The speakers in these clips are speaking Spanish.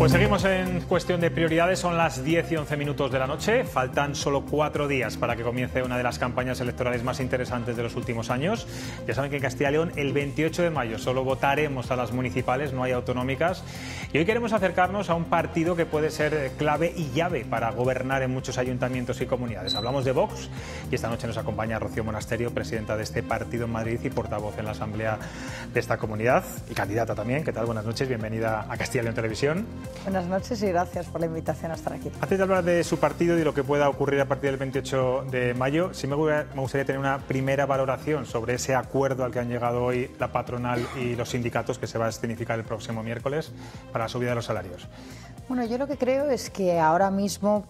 Pues seguimos en cuestión de prioridades. Son las 10 y 11 minutos de la noche. Faltan solo cuatro días para que comience una de las campañas electorales más interesantes de los últimos años. Ya saben que en Castilla y León el 28 de mayo solo votaremos a las municipales, no hay autonómicas. Y hoy queremos acercarnos a un partido que puede ser clave y llave para gobernar en muchos ayuntamientos y comunidades. Hablamos de Vox y esta noche nos acompaña Rocío Monasterio, presidenta de este partido en Madrid y portavoz en la Asamblea de esta comunidad y candidata también. ¿Qué tal? Buenas noches. Bienvenida a Castilla y León Televisión. Buenas noches y gracias por la invitación a estar aquí. Antes de hablar de su partido y de lo que pueda ocurrir a partir del 28 de mayo, sí me gustaría tener una primera valoración sobre ese acuerdo al que han llegado hoy la patronal y los sindicatos que se va a significar el próximo miércoles para la subida de los salarios. Bueno, yo lo que creo es que ahora mismo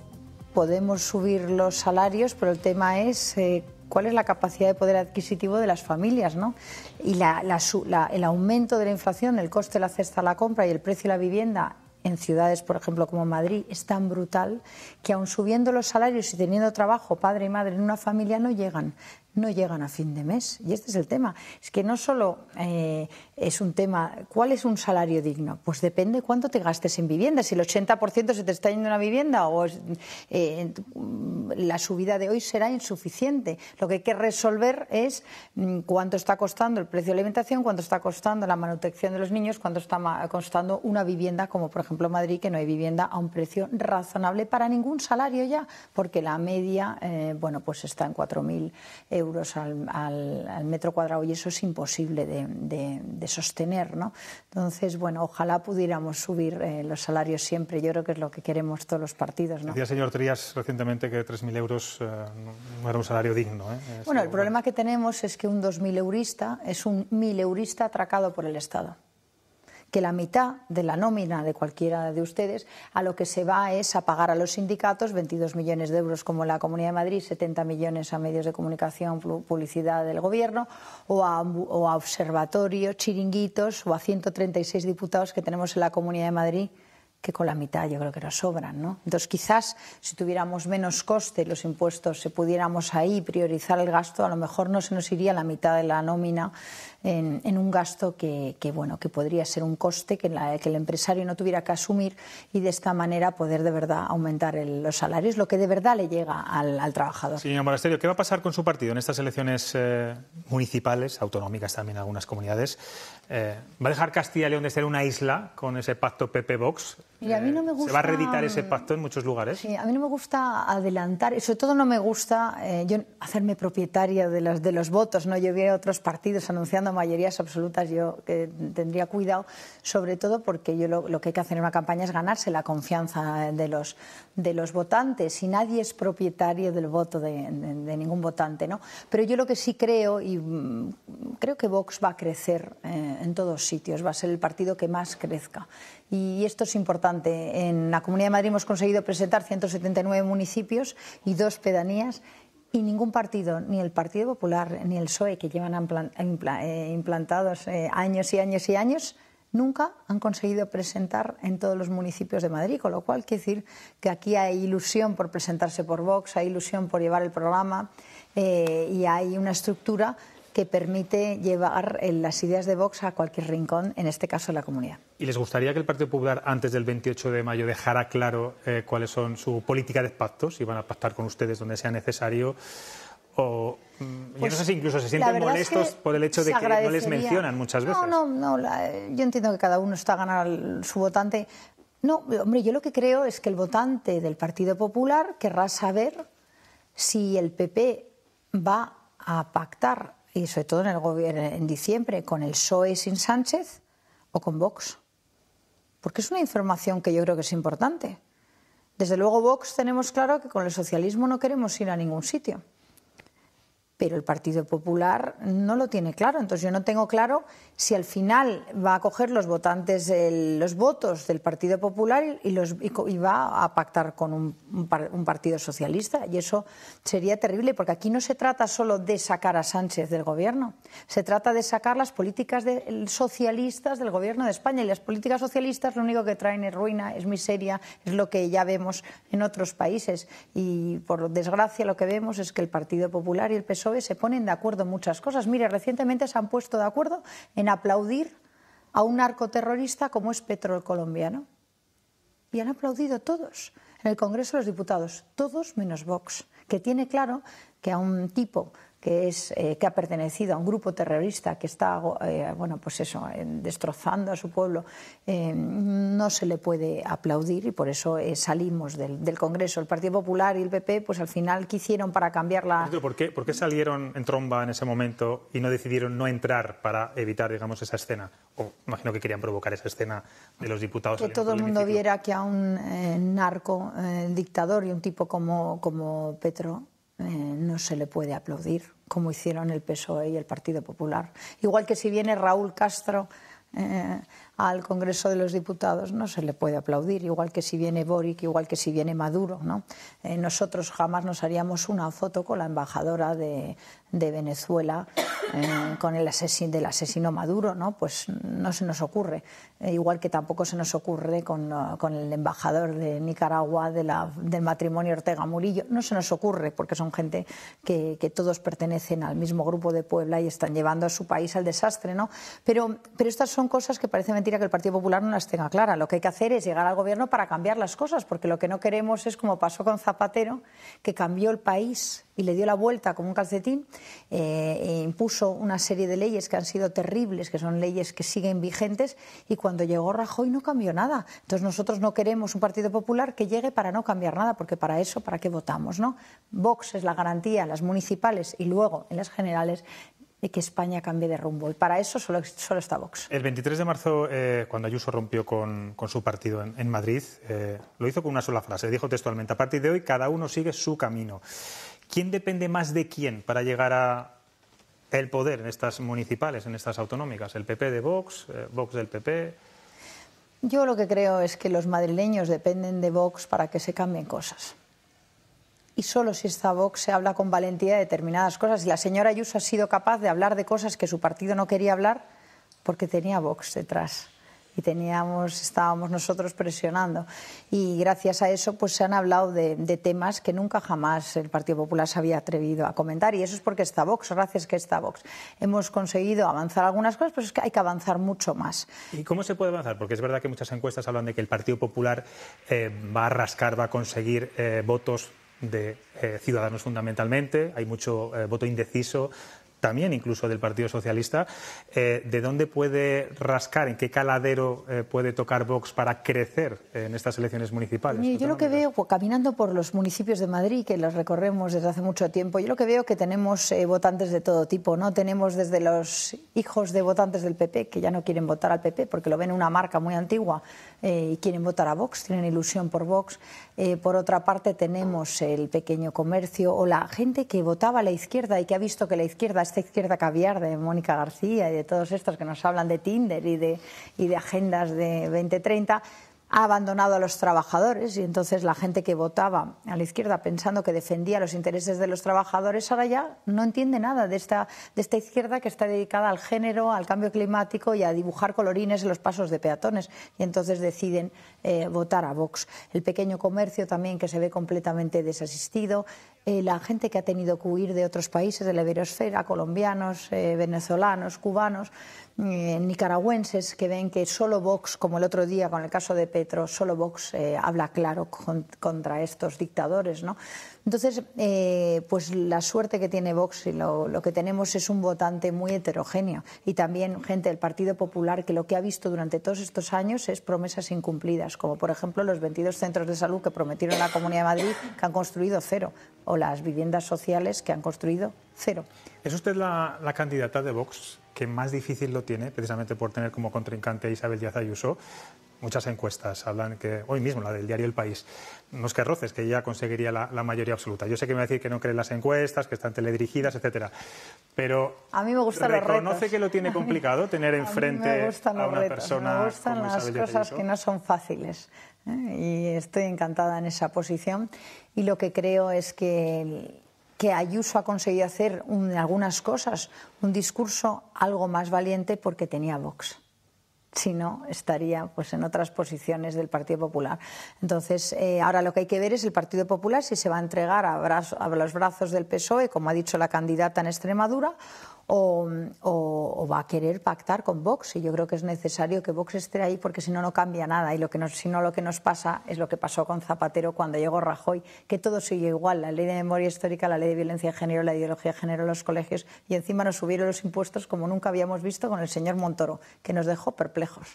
podemos subir los salarios, pero el tema es... Eh, cuál es la capacidad de poder adquisitivo de las familias, ¿no? Y la, el aumento de la inflación, el coste de la cesta a la compra y el precio de la vivienda en ciudades, por ejemplo, como Madrid, es tan brutal que aun subiendo los salarios y teniendo trabajo padre y madre en una familia no llegan no llegan a fin de mes. Y este es el tema. Es que no solo eh, es un tema, ¿cuál es un salario digno? Pues depende cuánto te gastes en vivienda. Si el 80% se te está yendo una vivienda o eh, mm, la subida de hoy será insuficiente. Lo que hay que resolver es mm, cuánto está costando el precio de alimentación, cuánto está costando la manutención de los niños, cuánto está costando una vivienda, como por ejemplo Madrid, que no hay vivienda a un precio razonable para ningún salario ya, porque la media, eh, bueno, pues está en 4.000 euros euros al, metro cuadrado y eso es imposible de, sostener. ¿no? Entonces, bueno, ojalá pudiéramos subir eh, los salarios siempre. Yo creo que es lo que queremos todos los partidos. ¿no? Decía señor Trías recientemente que 3.000 euros eh, no era un salario digno. ¿eh? Bueno, el problema que tenemos es que un 2.000 eurista es un 1.000 eurista atracado por el Estado que la mitad de la nómina de cualquiera de ustedes a lo que se va es a pagar a los sindicatos 22 millones de euros como la Comunidad de Madrid, 70 millones a medios de comunicación, publicidad del Gobierno o a, o a observatorios, chiringuitos o a 136 diputados que tenemos en la Comunidad de Madrid que con la mitad yo creo que nos sobran, ¿no? Entonces quizás si tuviéramos menos coste los impuestos, si pudiéramos ahí priorizar el gasto, a lo mejor no se nos iría la mitad de la nómina en, un gasto que, bueno, que podría ser un coste que, que, el empresario no tuviera que asumir y de esta manera poder de verdad aumentar los salarios, lo que de verdad le llega al, trabajador. Señor Monasterio, ¿qué va a pasar con su partido en estas elecciones eh, municipales, autonómicas también en algunas comunidades? Eh, ¿Va a dejar Castilla y León de ser una isla con ese pacto PP-Vox? Y eh, me ¿Se va a reeditar ese mm, pacto en muchos lugares? Sí, a mí no me gusta adelantar, y sobre todo no me gusta yo hacerme propietaria de los, de los votos. ¿no? Yo vi a otros partidos anunciando mayorías absolutas, yo tendría cuidado, sobre todo porque yo lo, que hay que hacer en una campaña es ganarse la confianza de los, de los votantes. y nadie es propietario del voto de, ningún votante, ¿no? Pero yo lo que sí creo, y mm, creo que Vox va a crecer eh, en todos sitios, va a ser el partido que más crezca. Y esto es importante. En la Comunidad de Madrid hemos conseguido presentar 179 municipios y dos pedanías y ningún partido, ni el Partido Popular ni el PSOE, que llevan eh, implantados eh, años y años y años, nunca han conseguido presentar en todos los municipios de Madrid, con lo cual quiere decir que aquí hay ilusión por presentarse por Vox, hay ilusión por llevar el programa eh, y hay una estructura que permite llevar eh, las ideas de Vox a cualquier rincón, en este caso la comunidad. ¿Y les gustaría que el Partido Popular antes del 28 de mayo dejara claro eh, cuáles son su política de pactos, si van a pactar con ustedes donde sea necesario? O, mm, no pues, sé si incluso se sienten molestos por el hecho de que no les mencionan muchas veces. No, no, no. yo entiendo que cada uno está a ganar su votante. No, hombre, yo lo que creo es que el votante del Partido Popular querrá saber si el PP va a pactar y sobre todo en, el gobierno, en diciembre, con el PSOE sin Sánchez o con Vox. Porque es una información que yo creo que es importante. Desde luego, Vox tenemos claro que con el socialismo no queremos ir a ningún sitio pero el Partido Popular no lo tiene claro. Entonces yo no tengo claro si al final va a coger los votantes, los votos del Partido Popular y, los, va a pactar con un, partido socialista. Y eso sería terrible, porque aquí no se trata solo de sacar a Sánchez del gobierno, se trata de sacar las políticas de, socialistas del gobierno de España. Y las políticas socialistas lo único que traen es ruina, es miseria, es lo que ya vemos en otros países. Y por desgracia lo que vemos es que el Partido Popular y el PSOE e se ponen de acuerdo muchas cosas. Mire, recientemente se han puesto de acuerdo en aplaudir a un narcoterrorista como es Petro colombiano. Y han aplaudido todos, en el Congreso de los Diputados, todos menos Vox, que tiene claro que a un tipo que, es, eh, que ha pertenecido a un grupo terrorista que está eh, bueno, pues eso, destrozando a su pueblo, eh, no se le puede aplaudir y por eso salimos del, del, Congreso. El Partido Popular y el PP, pues al final, ¿qué hicieron para cambiar la...? ¿Por qué, ¿Por qué salieron en tromba en ese momento y no decidieron no entrar para evitar, digamos, esa escena? O imagino que querían provocar esa escena de los diputados. Que todo el mundo viera que a un narco dictador y un tipo como, como Petro eh, no se le puede aplaudir, como hicieron el PSOE y el Partido Popular. Igual que si viene Raúl Castro eh, al Congreso de los Diputados no se le puede aplaudir, igual que si viene Boric, igual que si viene Maduro. ¿no? Eh, nosotros jamás nos haríamos una foto con la embajadora de, Venezuela eh, con el asesin, del asesino Maduro, ¿no? pues no se nos ocurre. Eh, igual que tampoco se nos ocurre con, ah, el embajador de Nicaragua del matrimonio Ortega Murillo. No se nos ocurre porque son gente que, todos pertenecen al mismo grupo de Puebla y están llevando a su país al desastre. ¿no? Pero, pero estas son cosas que parecen que el Partido Popular no las tenga claras. Lo que hay que hacer es llegar al gobierno para cambiar las cosas, porque lo que no queremos es como pasó con Zapatero, que cambió el país y le dio la vuelta como un calcetín, eh, e impuso una serie de leyes que han sido terribles, que son leyes que siguen vigentes, y cuando llegó Rajoy no cambió nada. Entonces nosotros no queremos un Partido Popular que llegue para no cambiar nada, porque para eso, ¿para qué votamos? ¿no? Vox es la garantía, las municipales y luego en las generales de que España cambie de rumbo. Y para eso solo, está Vox. El 23 de marzo, eh, cuando Ayuso rompió con, su partido en, Madrid, eh, lo hizo con una sola frase. Dijo textualmente, a partir de hoy cada uno sigue su camino. ¿Quién depende más de quién para llegar a el poder en estas municipales, en estas autonómicas? ¿El PP de Vox? Eh, ¿Vox del PP? Yo lo que creo es que los madrileños dependen de Vox para que se cambien cosas y solo si esta Vox se habla con valentía de determinadas cosas. Y la señora Ayuso ha sido capaz de hablar de cosas que su partido no quería hablar porque tenía Vox detrás y teníamos, estábamos nosotros presionando. Y gracias a eso pues se han hablado de, temas que nunca jamás el Partido Popular se había atrevido a comentar. Y eso es porque está Vox, gracias que esta Vox. Hemos conseguido avanzar algunas cosas, pero es que hay que avanzar mucho más. ¿Y cómo se puede avanzar? Porque es verdad que muchas encuestas hablan de que el Partido Popular eh, va a rascar, va a conseguir eh, votos de eh, ciudadanos fundamentalmente, hay mucho eh, voto indeciso, también incluso del Partido Socialista, eh, ¿de dónde puede rascar, en qué caladero eh, puede tocar Vox para crecer en estas elecciones municipales? yo lo que veo, caminando por los municipios de Madrid, que los recorremos desde hace mucho tiempo, yo lo que veo que tenemos eh, votantes de todo tipo, ¿no? Tenemos desde los hijos de votantes del PP, que ya no quieren votar al PP porque lo ven una marca muy antigua y quieren votar a Vox, tienen ilusión por Vox. por otra parte, tenemos el pequeño comercio o la gente que votaba a la izquierda y que ha visto que la izquierda esta izquierda caviar de Mónica García y de todos estos que nos hablan de Tinder y de, y de agendas de 2030, ha abandonado a los trabajadores y entonces la gente que votaba a la izquierda pensando que defendía los intereses de los trabajadores ahora ya no entiende nada de esta, de esta izquierda que está dedicada al género, al cambio climático y a dibujar colorines en los pasos de peatones y entonces deciden eh, votar a Vox. El pequeño comercio también que se ve completamente desasistido, eh, la gente que ha tenido que huir de otros países de la iberosfera, colombianos, eh, venezolanos, cubanos, eh, nicaragüenses, que ven que solo Vox, como el otro día con el caso de Petro, solo Vox habla claro contra estos dictadores, ¿no? Entonces, eh, pues la suerte que tiene Vox y lo, que tenemos es un votante muy heterogéneo y también gente del Partido Popular que lo que ha visto durante todos estos años es promesas incumplidas, como por ejemplo los 22 centros de salud que prometieron la Comunidad de Madrid que han construido cero o las viviendas sociales que han construido cero. ¿Es usted la, la candidata de Vox que más difícil lo tiene, precisamente por tener como contrincante a Isabel Díaz Ayuso? muchas encuestas hablan que, hoy mismo, la del diario El País, es que roces, que ya conseguiría la, mayoría absoluta. Yo sé que me va a decir que no creen las encuestas, que están teledirigidas, etcétera. Pero a mí me gusta reconoce que lo tiene complicado tener enfrente a, una persona. Me gustan las cosas que no son fáciles. ¿eh? Y estoy encantada en esa posición. Y lo que creo es que Ayuso ha conseguido hacer algunas cosas un discurso algo más valiente porque tenía Vox si no estaría pues en otras posiciones del Partido Popular. Entonces, eh, ahora lo que hay que ver es el Partido Popular si se va a entregar a, a los brazos del PSOE, como ha dicho la candidata en Extremadura, o, va a querer pactar con Vox. Y yo creo que es necesario que Vox esté ahí porque si no, no cambia nada. Y lo que si no, lo que nos pasa es lo que pasó con Zapatero cuando llegó Rajoy, que todo sigue igual. La ley de memoria histórica, la ley de violencia de género, la ideología de género, en los colegios. Y encima nos subieron los impuestos como nunca habíamos visto con el señor Montoro, que nos dejó perplejos.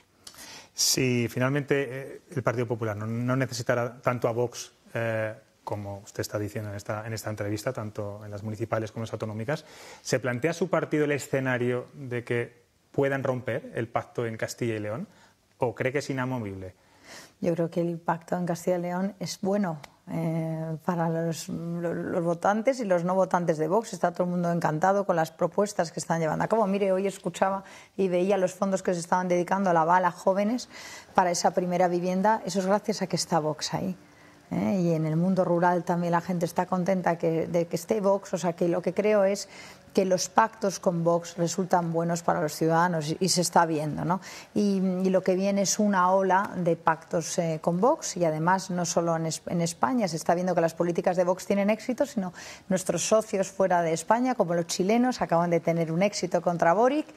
Si finalmente eh, el Partido Popular no, no necesitará tanto a Vox eh, como usted está diciendo en esta, entrevista, tanto en las municipales como en las autonómicas, ¿se plantea su partido el escenario de que puedan romper el pacto en Castilla y León o cree que es inamovible? Yo creo que el pacto en Castilla y León es bueno eh, para los, votantes y los no votantes de Vox. Está todo el mundo encantado con las propuestas que están llevando a cabo. Mire, hoy escuchaba y veía los fondos que se estaban dedicando a la bala jóvenes para esa primera vivienda. Eso es gracias a que está Vox ahí. ¿eh? y en el mundo rural también la gente está contenta de que esté Vox, o sea que lo que creo es que los pactos con Vox resultan buenos para los ciudadanos y, se está viendo. ¿no? Y, lo que viene es una ola de pactos eh, con Vox y además no solo en, en, España, se está viendo que las políticas de Vox tienen éxito, sino nuestros socios fuera de España, como los chilenos, acaban de tener un éxito contra Boric.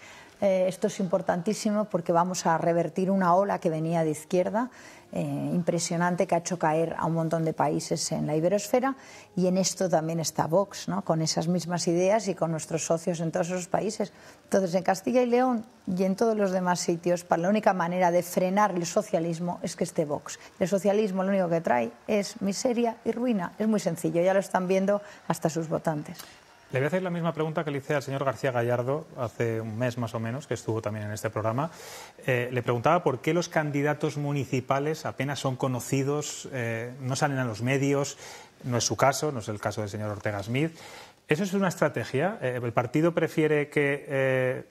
Eh, esto es importantísimo porque vamos a revertir una ola que venía de izquierda. Eh, impresionante que ha hecho caer a un montón de países en la iberosfera y en esto también está Vox, con esas mismas ideas y con nuestros socios en todos esos países. Entonces, en Castilla y León y en todos los demás sitios, para la única manera de frenar el socialismo es que esté Vox. El socialismo lo único que trae es miseria y ruina. Es muy sencillo, ya lo están viendo hasta sus votantes. Le voy a hacer la misma pregunta que le hice al señor García Gallardo hace un mes más o menos, que estuvo también en este programa. Eh, le preguntaba por qué los candidatos municipales apenas son conocidos, eh, no salen a los medios, no es su caso, no es el caso del señor Ortega Smith. ¿Eso es una estrategia? Eh, ¿El partido prefiere que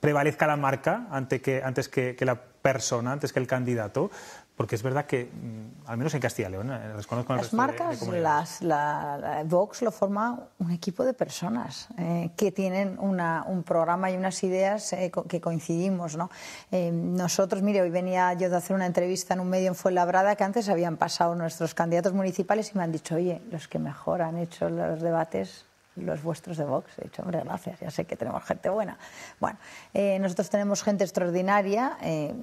prevalezca la marca que, antes que la persona, antes que el candidato? Porque es verdad que, mm, al menos en Castilla y León, eh, las marcas, las, la, Vox lo forma un equipo de personas eh, que tienen una, un programa y unas ideas eh, que coincidimos. ¿no? nosotros, mire, hoy venía yo de hacer una entrevista en un medio en Fuenlabrada que antes habían pasado nuestros candidatos municipales y me han dicho, oye, los que mejor han hecho los debates los vuestros de Vox. He dicho, hombre, gracias, ya sé que tenemos gente buena. Bueno, eh, nosotros tenemos gente extraordinaria eh,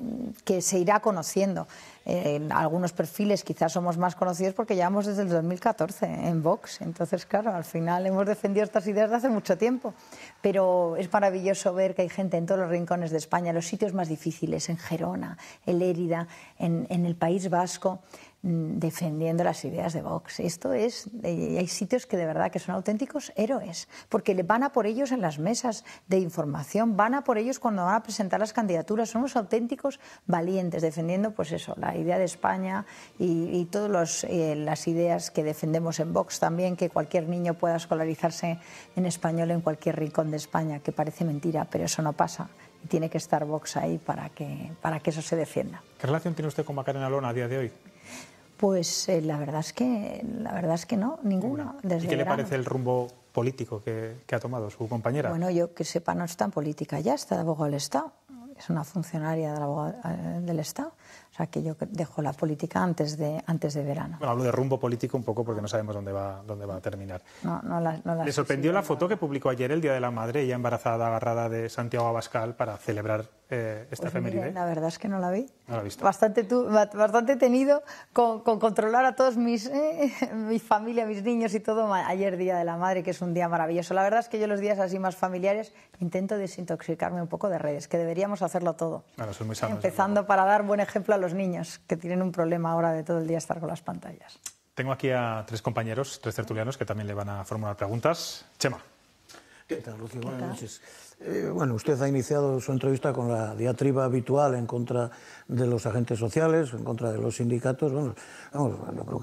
que se irá conociendo. Eh, en algunos perfiles quizás somos más conocidos porque llevamos desde el 2014 en Vox. Entonces, claro, al final hemos defendido estas ideas desde hace mucho tiempo. Pero es maravilloso ver que hay gente en todos los rincones de España, en los sitios más difíciles, en Gerona, en Lérida, en, en el País Vasco. Mm, defendiendo las ideas de Vox. Esto es, eh, hay sitios que de verdad que son auténticos héroes, porque van a por ellos en las mesas de información, van a por ellos cuando van a presentar las candidaturas, son unos auténticos valientes defendiendo, pues eso, la idea de España y, todas eh, las ideas que defendemos en Vox también, que cualquier niño pueda escolarizarse en español en cualquier rincón de España, que parece mentira, pero eso no pasa tiene que estar Vox ahí para que, para que eso se defienda. ¿Qué relación tiene usted con Macarena Lona a día de hoy? Pues eh, la verdad es que la verdad es que no, ninguna. Desde ¿Y qué le parece el rumbo político que, que, ha tomado su compañera? Bueno, yo que sepa no está en política ya, está de abogado del Estado, es una funcionaria del, abogado, eh, del Estado que yo dejo la política antes de, antes de verano. Bueno, hablo de rumbo político un poco porque no sabemos dónde va, dónde va a terminar. No, no ¿Le sorprendió la foto que publicó ayer el Día de la Madre, ella embarazada, agarrada de Santiago Abascal para celebrar eh, esta pues La verdad es que no la vi. No la visto. Bastante, bastante tenido con, controlar a todos mis, eh, mi familia, mis niños y todo. Ayer Día de la Madre, que es un día maravilloso. La verdad es que yo los días así más familiares intento desintoxicarme un poco de redes, que deberíamos hacerlo todo. Bueno, muy Empezando para dar buen ejemplo a los Niñas niños, que tienen un problema ahora de todo el día estar con las pantallas. Tengo aquí a tres compañeros, tres tertulianos, que también le van a formular preguntas. Chema. Eh, bueno, usted ha iniciado su entrevista con la diatriba habitual en contra de los agentes sociales, en contra de los sindicatos. Bueno,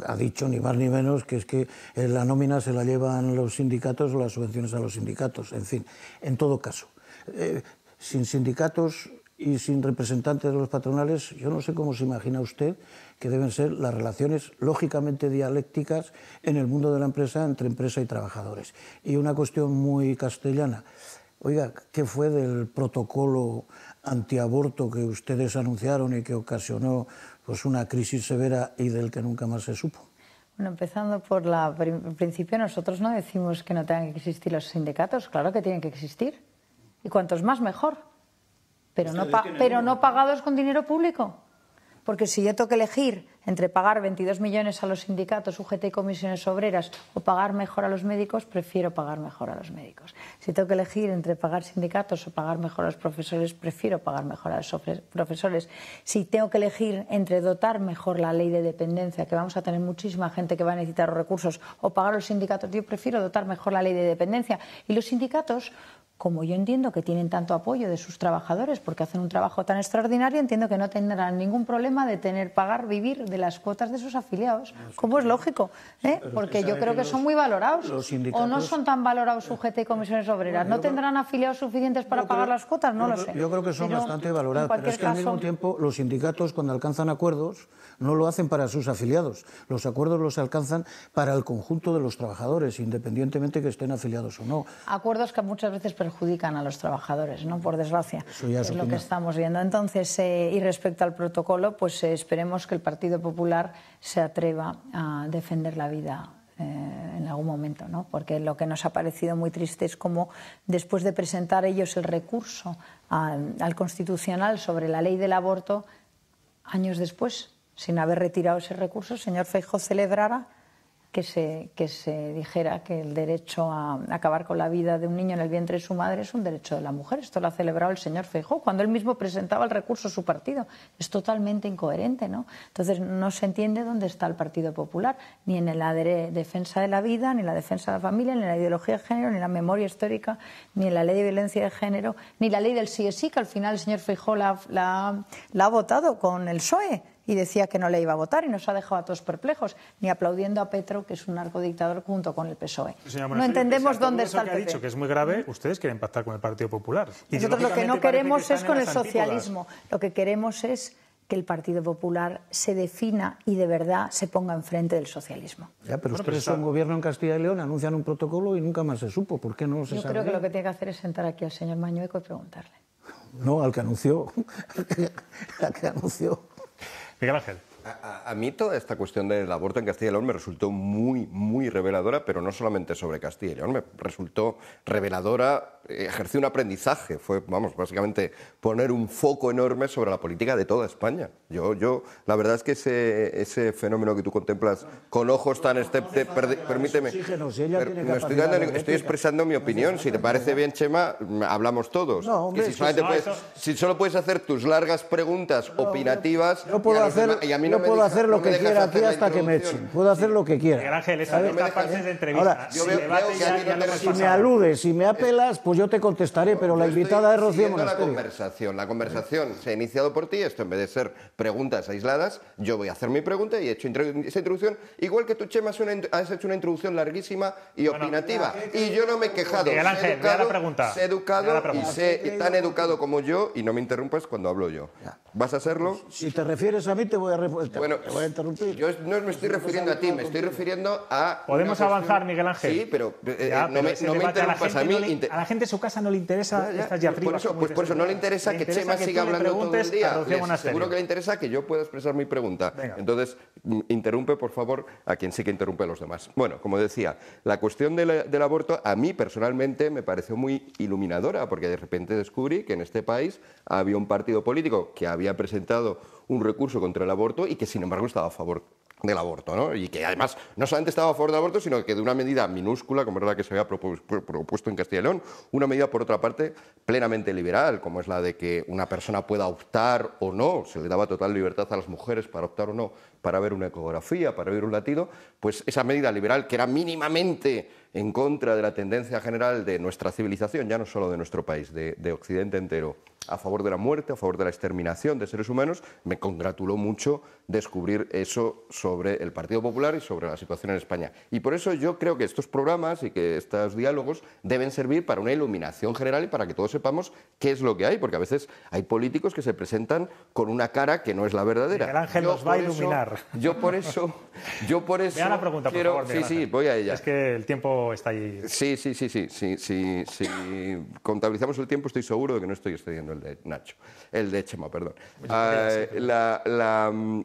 ha dicho ni más ni menos que es que eh, la nómina se la llevan los sindicatos o las subvenciones a los sindicatos. En fin, en todo caso, eh, sin sindicatos y sin representantes de los patronales, yo no sé cómo se imagina usted que deben ser las relaciones lógicamente dialécticas en el mundo de la empresa entre empresa y trabajadores. Y una cuestión muy castellana. Oiga, ¿qué fue del protocolo antiaborto que ustedes anunciaron y que ocasionó pues, una crisis severa y del que nunca más se supo? Bueno, empezando por la el principio, nosotros no decimos que no tengan que existir los sindicatos, claro que tienen que existir. Y cuantos más, mejor. Pero, no, pagados con dinero público. Porque si yo tengo que elegir entre pagar 22 millones a los sindicatos, UGT y comisiones obreras o pagar mejor a los médicos, prefiero pagar mejor a los médicos. Si tengo que elegir entre pagar sindicatos o pagar mejor a los profesores, prefiero pagar mejor a los profesores. Si tengo que elegir entre dotar mejor la ley de dependencia, que vamos a tener muchísima gente que va a necesitar recursos, o pagar los sindicatos, yo prefiero dotar mejor la ley de dependencia. Y los sindicatos como yo entiendo que tienen tanto apoyo de sus trabajadores porque hacen un trabajo tan extraordinario, entiendo que no tendrán ningún problema de tener pagar vivir de las cuotas de sus afiliados, ¿Cómo como es lógico, ¿eh? porque yo creo que, son muy valorados o no son tan valorados sujetos y comisiones obreras. ¿No tendrán afiliados suficientes para pagar las cuotas? No lo sé. Yo creo que son bastante valorados, pero es que al mismo tiempo los sindicatos cuando alcanzan acuerdos no lo hacen para sus afiliados, los acuerdos los alcanzan para el conjunto de los trabajadores, independientemente que estén afiliados o no. Acuerdos que muchas veces perjudican a los trabajadores, ¿no? por desgracia. es, lo que estamos viendo. Entonces, eh, y respecto al protocolo, pues eh, esperemos que el Partido Popular se atreva a defender la vida eh, en algún momento, ¿no? Porque lo que nos ha parecido muy triste es cómo, después de presentar ellos el recurso al, constitucional sobre la ley del aborto, años después, sin haber retirado ese recurso, el señor Feijo celebrara que se, que se dijera que el derecho a acabar con la vida de un niño en el vientre de su madre es un derecho de la mujer. Esto lo ha celebrado el señor Feijó cuando él mismo presentaba el recurso a su partido. Es totalmente incoherente, ¿no? Entonces no se entiende dónde está el Partido Popular, ni en la defensa de la vida, ni en la defensa de la familia, ni en la ideología de género, ni en la memoria histórica, ni en la ley de violencia de género, ni la ley del sí sí, que al final el señor Feijó la, la ha votado con el PSOE y decía que no le iba a votar y nos ha dejado a todos perplejos, ni aplaudiendo a Petro, que es un narcodictador junto con el PSOE. no entendemos dónde está el PP. Que ha dicho e. que es muy grave, ustedes quieren pactar con el Partido Popular. Nosotros lo que no queremos es con el socialismo, lo que queremos es que el Partido Popular se defina y de verdad se ponga enfrente del socialismo. Ya, pero ustedes son gobierno en Castilla y León, anuncian un protocolo y nunca más se supo. ¿Por qué no se Yo creo que lo que tiene que hacer es sentar aquí al señor Mañueco y preguntarle. No, al que anunció. al que anunció. Miguel Ángel a, mí toda esta cuestión del aborto en Castilla y León me resultó muy, muy reveladora, pero no solamente sobre Castilla y León, me resultó reveladora, eh, ejerció un aprendizaje, fue, vamos, básicamente poner un foco enorme sobre la política de toda España. Yo, yo la verdad es que ese, ese fenómeno que tú contemplas con ojos tan... Este, permíteme, estoy, estoy, expresando mi opinión, si te parece bien, Chema, mm, hablamos todos. No, si, solamente si solo puedes hacer tus largas preguntas opinativas no puedo hacer... y a mí no puedo hacer lo que quiera aquí hasta que me echen. Puedo hacer lo que quiera. Miguel Ángel, esa no de entrevista. si, me aludes, si me apelas, pues yo te contestaré, pero la invitada es Rocío Monasterio. la conversación. La conversación se ha iniciado por ti. Esto en vez de ser preguntas aisladas, yo voy a hacer mi pregunta y he hecho esa introducción. Igual que tú, Chema, has hecho una introducción larguísima y opinativa. Y yo no me he quejado. Miguel Ángel, la pregunta. Sé educado y sé tan educado como yo y no me interrumpas cuando hablo yo. ¿Vas a hacerlo? Si te refieres a mí, te voy a bueno, Yo no me estoy refiriendo a ti, me estoy refiriendo a... Podemos avanzar, Miguel Ángel. Sí, pero eh, eh, no, me, interrumpas a, la gente de su casa no le interesa estas pues por eso no le interesa que Chema siga hablando todo el día. seguro que le interesa que yo pueda expresar mi pregunta. Entonces, mm, interrumpe, por favor, a quien sí que interrumpe a los demás. Bueno, como decía, la cuestión del aborto a mí personalmente me pareció muy iluminadora, porque de repente descubrí que en este país había un partido político que había presentado un recurso contra el aborto y que sin embargo estaba a favor del aborto, ¿no? Y que además no solamente estaba a favor del aborto, sino que de una medida minúscula, como era la que se había propuesto en Castilla y León, una medida por otra parte plenamente liberal, como es la de que una persona pueda optar o no, se le daba total libertad a las mujeres para optar o no, para ver una ecografía, para ver un latido, pues esa medida liberal que era mínimamente en contra de la tendencia general de nuestra civilización, ya no solo de nuestro país, de, Occidente entero, a favor de la muerte, a favor de la exterminación de seres humanos, me congratuló mucho descubrir eso sobre el Partido Popular y sobre la situación en España. Y por eso yo creo que estos programas y que estos diálogos deben servir para una iluminación general y para que todos sepamos qué es lo que hay, porque a veces hay políticos que se presentan con una cara que no es la verdadera. El Ángel nos va a iluminar. yo por eso, yo por eso. la pregunta, por favor, Sí, sí, voy a ella. Es que el tiempo está ahí. Sí, sí, sí, sí, sí, sí, Si contabilizamos el tiempo, estoy seguro de que no estoy estudiando el de Nacho, el de Chema, perdón. Ah, la,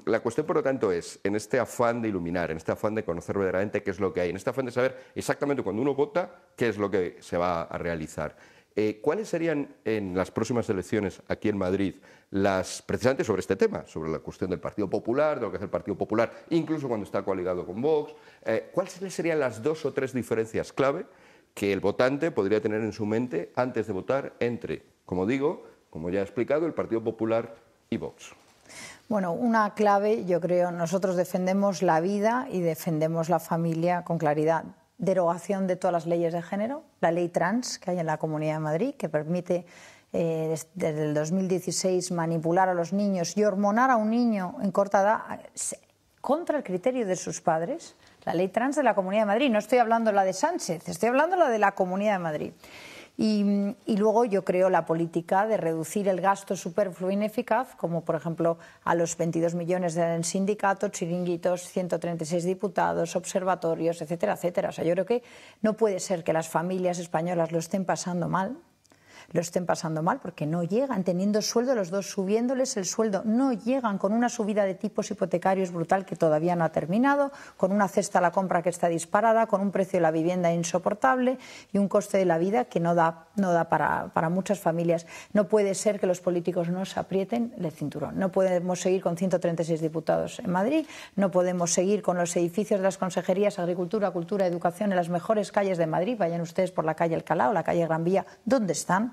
la cuestión, por lo tanto, es en este afán de iluminar, en este afán de conocer verdaderamente qué es lo que hay, en este afán de saber exactamente cuando uno vota qué es lo que se va a realizar. Eh, ¿Cuáles serían en las próximas elecciones aquí en Madrid las precisamente sobre este tema, sobre la cuestión del Partido Popular, de lo que hace el Partido Popular, incluso cuando está coaligado con Vox? Eh, ¿Cuáles serían las dos o tres diferencias clave que el votante podría tener en su mente antes de votar entre, como digo, como ya he explicado, el Partido Popular y Vox? Bueno, una clave, yo creo, nosotros defendemos la vida y defendemos la familia con claridad derogación de todas las leyes de género, la ley trans que hay en la Comunidad de Madrid, que permite eh, desde el 2016 manipular a los niños y hormonar a un niño en corta edad contra el criterio de sus padres. La ley trans de la Comunidad de Madrid, no estoy hablando la de Sánchez, estoy hablando la de la Comunidad de Madrid. Y, luego yo creo la política de reducir el gasto superfluo ineficaz, como por ejemplo a los 22 millones de sindicatos, chiringuitos, 136 diputados, observatorios, etcétera, etcétera. O sea, yo creo que no puede ser que las familias españolas lo estén pasando mal, lo estén pasando mal, porque no llegan, teniendo sueldo los dos, subiéndoles el sueldo, no llegan con una subida de tipos hipotecarios brutal que todavía no ha terminado, con una cesta a la compra que está disparada, con un precio de la vivienda insoportable y un coste de la vida que no da, no da para, para muchas familias. No puede ser que los políticos no se aprieten el cinturón. No podemos seguir con 136 diputados en Madrid, no podemos seguir con los edificios de las consejerías Agricultura, Cultura, Educación en las mejores calles de Madrid. Vayan ustedes por la calle Alcalá o la calle Gran Vía, ¿dónde están?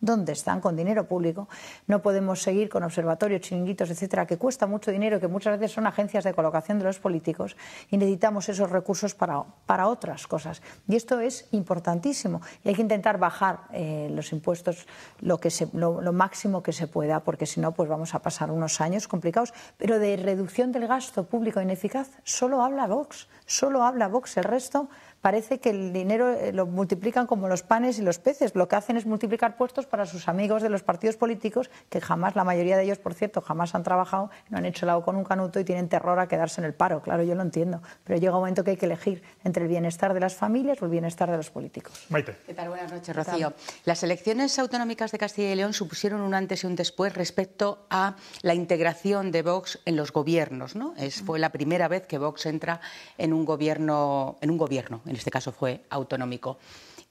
dónde están con dinero público. No podemos seguir con observatorios, chiringuitos, etcétera, que cuesta mucho dinero, que muchas veces son agencias de colocación de los políticos y necesitamos esos recursos para, para otras cosas. Y esto es importantísimo. Y hay que intentar bajar eh, los impuestos lo, que se, lo máximo que se pueda, porque si no, pues vamos a pasar unos años complicados. Pero de reducción del gasto público ineficaz solo habla Vox, solo habla Vox. El resto parece que el dinero eh, lo multiplican como los panes y los peces. Lo que hacen es multiplicar puestos para sus amigos de los partidos políticos, que jamás, la mayoría de ellos, por cierto, jamás han trabajado, no han hecho el agua con un canuto y tienen terror a quedarse en el paro. Claro, yo lo entiendo, pero llega un momento que hay que elegir entre el bienestar de las familias o el bienestar de los políticos. Maite. ¿Qué tal? Buenas noches, Rocío. Las elecciones autonómicas de Castilla y León supusieron un antes y un después respecto a la integración de Vox en los gobiernos, ¿no? Es, fue la primera vez que Vox entra en un gobierno, en un gobierno, en este caso fue autonómico.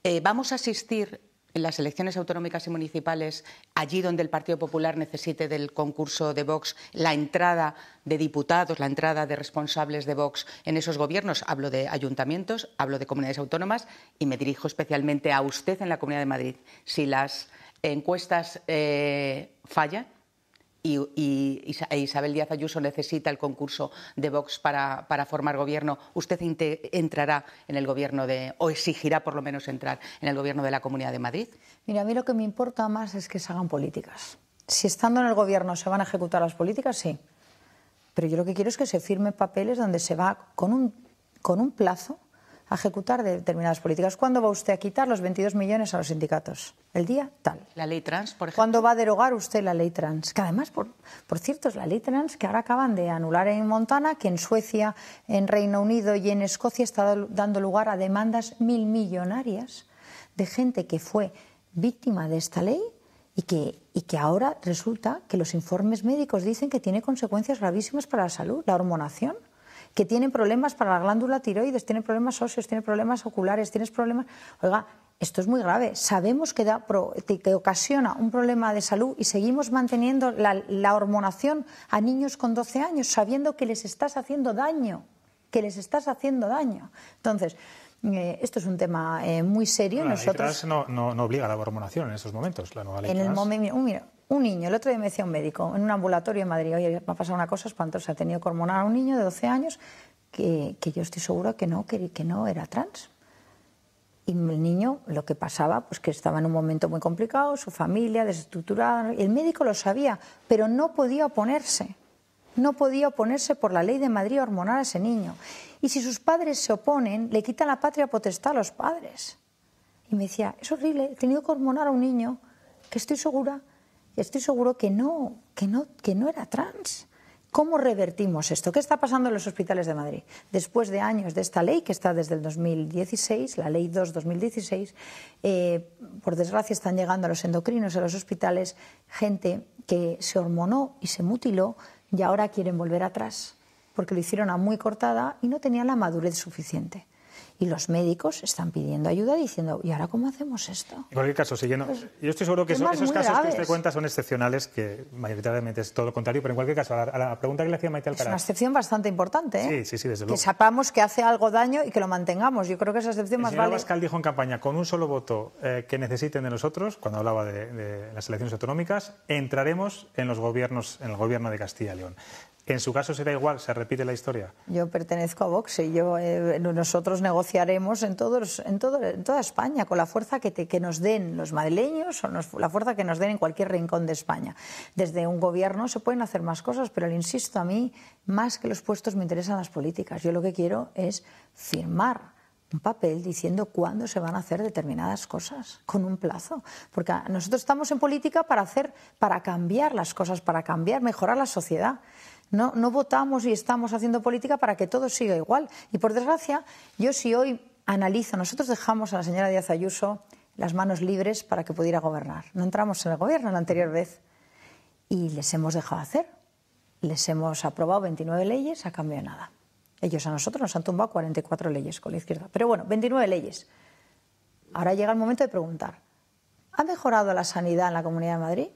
Eh, vamos a asistir en las elecciones autonómicas y municipales, allí donde el Partido Popular necesite del concurso de Vox la entrada de diputados, la entrada de responsables de Vox en esos gobiernos. Hablo de ayuntamientos, hablo de comunidades autónomas y me dirijo especialmente a usted en la Comunidad de Madrid. Si las encuestas eh, fallan, y, e Isabel Díaz Ayuso necesita el concurso de Vox para, formar gobierno, ¿usted entrará en el gobierno de, o exigirá por lo menos entrar en el gobierno de la Comunidad de Madrid? Mira, a mí lo que me importa más es que se hagan políticas. Si estando en el gobierno se van a ejecutar las políticas, sí. Pero yo lo que quiero es que se firmen papeles donde se va con un, con un plazo a ejecutar determinadas políticas. ¿Cuándo va usted a quitar los 22 millones a los sindicatos? El día tal. La ley trans, por ejemplo. ¿Cuándo va a derogar usted la ley trans? Que además, por, cierto, es la ley trans que ahora acaban de anular en Montana, que en Suecia, en Reino Unido y en Escocia está dando lugar a demandas mil millonarias de gente que fue víctima de esta ley y que, y que ahora resulta que los informes médicos dicen que tiene consecuencias gravísimas para la salud, la hormonación que tienen problemas para la glándula tiroides, tiene problemas óseos, tiene problemas oculares, tienes problemas... Oiga, esto es muy grave. Sabemos que, da, que ocasiona un problema de salud y seguimos manteniendo la, hormonación a niños con 12 años sabiendo que les estás haciendo daño, que les estás haciendo daño. Entonces, eh, esto es un tema eh, muy serio. no, obliga a la hormonación en estos momentos, la nueva ley En el momento, un niño, el otro día me decía un médico en un ambulatorio en Madrid, oye, me ha pasado una cosa espantosa, ha tenido que hormonar a un niño de 12 años que, yo estoy segura que no, que, que, no era trans. Y el niño, lo que pasaba, pues que estaba en un momento muy complicado, su familia desestructurada, el médico lo sabía, pero no podía oponerse. No podía oponerse por la ley de Madrid a hormonar a ese niño. Y si sus padres se oponen, le quitan la patria potestad a los padres. Y me decía, es horrible, he tenido que hormonar a un niño que estoy segura estoy seguro que no, que no, que no era trans. ¿Cómo revertimos esto? ¿Qué está pasando en los hospitales de Madrid? Después de años de esta ley, que está desde el 2016, la ley 2-2016, eh, por desgracia están llegando a los endocrinos, a los hospitales, gente que se hormonó y se mutiló y ahora quieren volver atrás, porque lo hicieron a muy cortada y no tenían la madurez suficiente y los médicos están pidiendo ayuda diciendo, ¿y ahora cómo hacemos esto? En cualquier caso, pues, yo estoy seguro que esos casos que usted cuenta son excepcionales, que mayoritariamente es todo lo contrario, pero en cualquier caso, a la, pregunta que le hacía Maite Alcaraz... Es una excepción bastante importante, ¿eh? Sí, sí, sí, desde luego. Que sepamos que hace algo daño y que lo mantengamos. Yo creo que esa excepción más vale... dijo en campaña, con un solo voto eh, que necesiten de nosotros, cuando hablaba de, las elecciones autonómicas, entraremos en los gobiernos, en el gobierno de Castilla y León. ¿En su caso será igual? ¿Se repite la historia? Yo pertenezco a Vox y yo, eh, nosotros negociaremos en, todos, en, todo, toda España con la fuerza que, nos den los madrileños o la fuerza que nos den en cualquier rincón de España. Desde un gobierno se pueden hacer más cosas, pero le insisto, a mí más que los puestos me interesan las políticas. Yo lo que quiero es firmar un papel diciendo cuándo se van a hacer determinadas cosas, con un plazo. Porque nosotros estamos en política para hacer, para cambiar las cosas, para cambiar, mejorar la sociedad. No, votamos y estamos haciendo política para que todo siga igual. Y por desgracia, yo si hoy analizo, nosotros dejamos a la señora Díaz Ayuso las manos libres para que pudiera gobernar. No entramos en el gobierno la anterior vez y les hemos dejado hacer. Les hemos aprobado 29 leyes ha cambio nada. Ellos a nosotros nos han tumbado 44 leyes con la izquierda. Pero bueno, 29 leyes. Ahora llega el momento de preguntar, ¿ha mejorado la sanidad en la Comunidad de Madrid?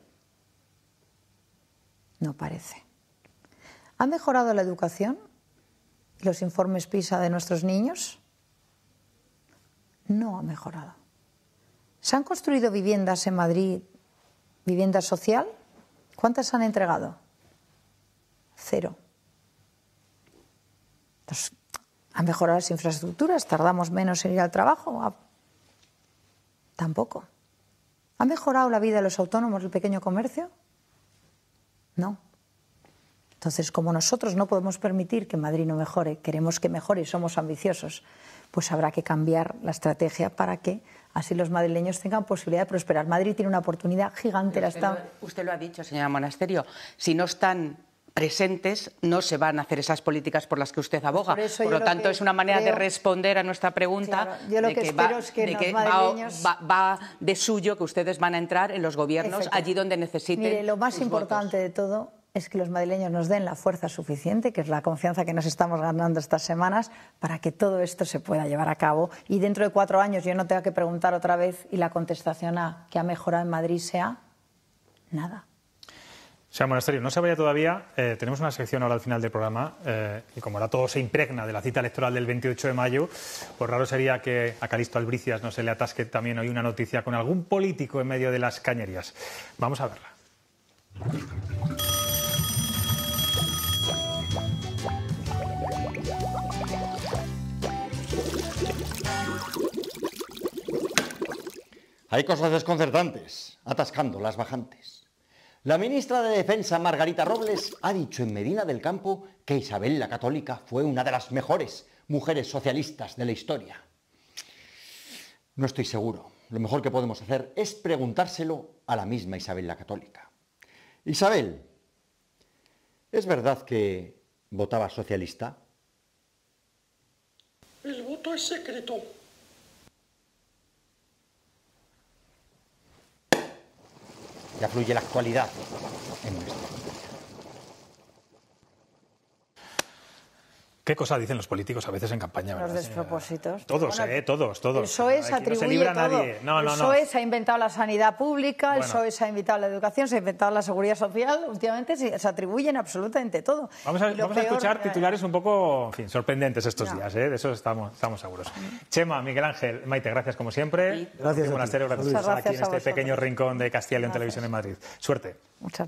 No parece. ¿Ha mejorado la educación los informes PISA de nuestros niños? No ha mejorado. ¿Se han construido viviendas en Madrid, vivienda social? ¿Cuántas han entregado? Cero. ¿Ha pues, ¿Han mejorado las infraestructuras? ¿Tardamos menos en ir al trabajo? Tampoco. ¿Ha mejorado la vida de los autónomos, el pequeño comercio? No. Entonces, como nosotros no podemos permitir que Madrid no mejore, queremos que mejore y somos ambiciosos, pues habrá que cambiar la estrategia para que así los madrileños tengan posibilidad de prosperar. Madrid tiene una oportunidad gigante. Usted, lo, usted lo ha dicho, señora Monasterio. Si no están presentes, no se van a hacer esas políticas por las que usted aboga. por, lo tanto, es una manera de responder a nuestra pregunta lo de que, va, que de de suyo que ustedes van a entrar en los gobiernos allí donde necesiten. Mire, lo más importante de todo es que los madrileños nos den la fuerza suficiente, que es la confianza que nos estamos ganando estas semanas, para que todo esto se pueda llevar a cabo y dentro de cuatro años yo no tenga que preguntar otra vez y la contestación a que ha mejorado en Madrid sea nada. O sea, Monasterio, no se vaya todavía. Eh, tenemos una sección ahora al final del programa eh, y como ahora todo se impregna de la cita electoral del 28 de mayo, pues raro sería que a Calixto Albricias no se le atasque también hoy una noticia con algún político en medio de las cañerías. Vamos a verla. Hay cosas desconcertantes, atascando las bajantes. La ministra de Defensa, Margarita Robles, ha dicho en Medina del Campo que Isabel la Católica fue una de las mejores mujeres socialistas de la historia. No estoy seguro. Lo mejor que podemos hacer es preguntárselo a la misma Isabel la Católica. Isabel, ¿es verdad que votaba socialista? El voto es secreto. ya fluye la actualidad en nuestra. ¿Qué cosa dicen los políticos a veces en campaña? Los despropósitos. Todos, eh, todos, todos. El PSOE todo. Nadie. ha inventado la sanidad pública, el PSOE ha inventado la educación, se ha inventado la seguridad social. Últimamente se, atribuyen absolutamente todo. Vamos a, escuchar eh, titulares un poco, sorprendentes estos días, ¿eh? de eso estamos, seguros. Chema, Miguel Ángel, Maite, gracias como siempre. Gracias. gracias, aquí en este pequeño rincón de Castilla y Televisión en Madrid. Suerte. Muchas